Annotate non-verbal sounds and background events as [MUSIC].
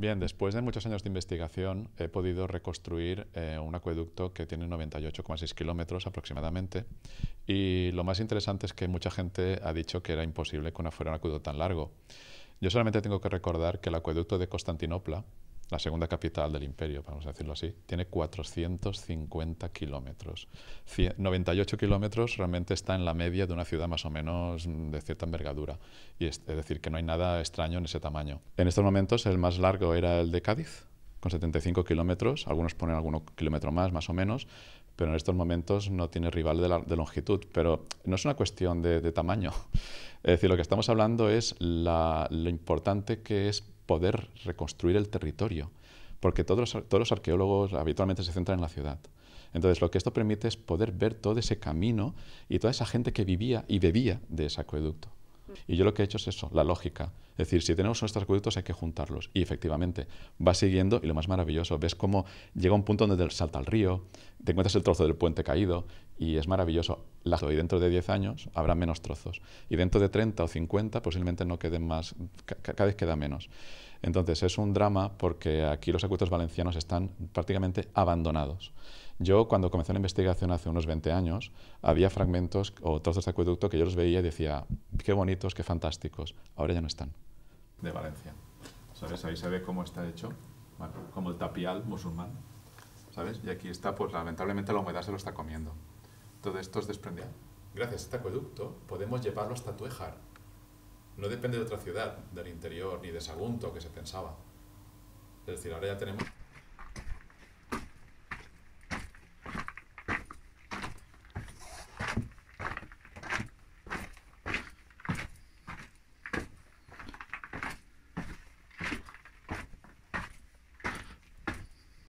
Bien, después de muchos años de investigación he podido reconstruir eh, un acueducto que tiene 98,6 kilómetros aproximadamente y lo más interesante es que mucha gente ha dicho que era imposible que fuera un acueducto tan largo. Yo solamente tengo que recordar que el acueducto de Constantinopla la segunda capital del imperio, vamos a decirlo así, tiene 450 kilómetros. 98 kilómetros realmente está en la media de una ciudad más o menos de cierta envergadura. Y es, decir, que no hay nada extraño en ese tamaño. En estos momentos el más largo era el de Cádiz, con 75 kilómetros. Algunos ponen algún kilómetro más, más o menos. Pero en estos momentos no tiene rival de, longitud. Pero no es una cuestión de, tamaño. [LAUGHS] Es decir, lo que estamos hablando es lo importante que es poder reconstruir el territorio, porque todos los, todos los arqueólogos habitualmente se centran en la ciudad. Entonces, lo que esto permite es poder ver todo ese camino y toda esa gente que vivía y bebía de ese acueducto. Y yo lo que he hecho es eso, la lógica. Es decir, si tenemos nuestros acueductos hay que juntarlos. Y efectivamente, va siguiendo y lo más maravilloso, ves cómo llega un punto donde salta el río, te encuentras el trozo del puente caído y es maravilloso. Y dentro de 10 años habrá menos trozos. Y dentro de 30 o 50 posiblemente no queden más, cada vez queda menos. Entonces es un drama porque aquí los acueductos valencianos están prácticamente abandonados. Yo cuando comencé la investigación hace unos 20 años, había fragmentos o trozos de acueducto que yo los veía y decía, qué bonitos, qué fantásticos. Ahora ya no están. De Valencia. ¿Sabes? Ahí se ve cómo está hecho, como el tapial musulmán. ¿Sabes? Y aquí está, pues lamentablemente la humedad se lo está comiendo. Todo esto es desprendido. Gracias a este acueducto podemos llevarlo hasta Tuejar. No depende de otra ciudad, del interior, ni de Sagunto, que se pensaba. Es decir, ahora ya tenemos...